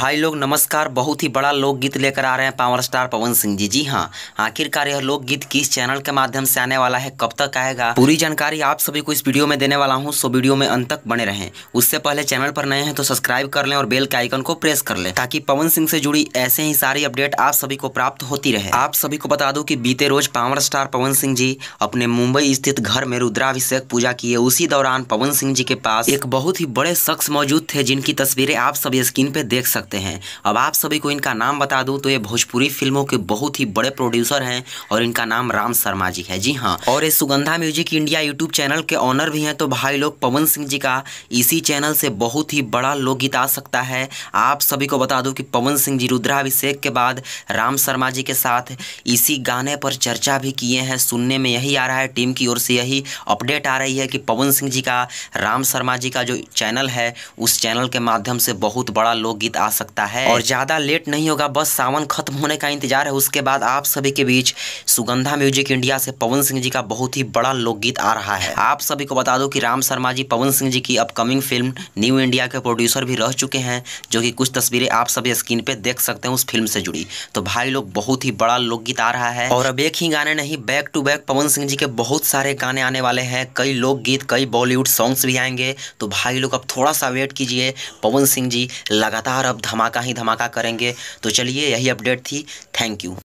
भाई लोग नमस्कार बहुत ही बड़ा लोकगीत लेकर आ रहे हैं पावर स्टार पवन सिंह जी जी हाँ आखिरकार यह लोकगीत किस चैनल के माध्यम से आने वाला है कब तक आएगा पूरी जानकारी आप सभी को इस वीडियो में देने वाला हूँ सो वीडियो में अंत तक बने रहें उससे पहले चैनल पर नए हैं तो सब्सक्राइब कर लें और बेल के आइकन को प्रेस कर लें ताकि पवन सिंह से जुड़ी ऐसे ही सारी अपडेट आप सभी को प्राप्त होती रहे आप सभी को बता दो की बीते रोज पावर स्टार पवन सिंह जी अपने मुंबई स्थित घर में रुद्राभिषेक पूजा किए उसी दौरान पवन सिंह जी के पास एक बहुत ही बड़े शख्स मौजूद थे जिनकी तस्वीरें आप सभी स्क्रीन पे देख सकते सकते हैं अब आप सभी को इनका नाम बता दूं तो ये भोजपुरी फिल्मों के बहुत ही बड़े प्रोड्यूसर हैं और इनका नाम राम शर्मा जी है जी हाँ और ये Sugandha music India YouTube channel के ऑनर भी हैं तो भाई लोग पवन सिंह जी का इसी चैनल से बहुत ही बड़ा लोकगीत आ सकता है आप सभी को बता दूँ कि पवन सिंह जी रुद्राभिषेक के बाद राम शर्मा जी के साथ इसी गाने पर चर्चा भी किए हैं सुनने में यही आ रहा है टीम की ओर से यही अपडेट आ रही है कि पवन सिंह जी का राम शर्मा जी का जो चैनल है उस चैनल के माध्यम से बहुत बड़ा लोकगीत आ सकता है और ज़्यादा लेट नहीं होगा बस सावन खत्म होने का इंतजार है उसके बाद आप सभी के बीच सुगंधा म्यूजिक इंडिया से पवन सिंह जी का बहुत ही बड़ा लोकगीत आ रहा है आप सभी को बता दो कि राम शर्मा जी पवन सिंह जी की अपकमिंग फिल्म न्यू इंडिया के प्रोड्यूसर भी रह चुके हैं जो कि कुछ तस्वीरें आप सभी स्क्रीन पे देख सकते हैं उस फिल्म से जुड़ी तो भाई लोग बहुत ही बड़ा लोकगीत आ रहा है और अब एक ही गाने नहीं back to back Pawan Singh ji के बहुत सारे गाने आने वाले हैं कई लोकगीत कई बॉलीवुड सॉन्ग्स भी आएंगे तो भाई लोग अब थोड़ा सा वेट कीजिए पवन सिंह जी लगातार अब धमाका ही धमाका करेंगे तो चलिए यही अपडेट थी थैंक यू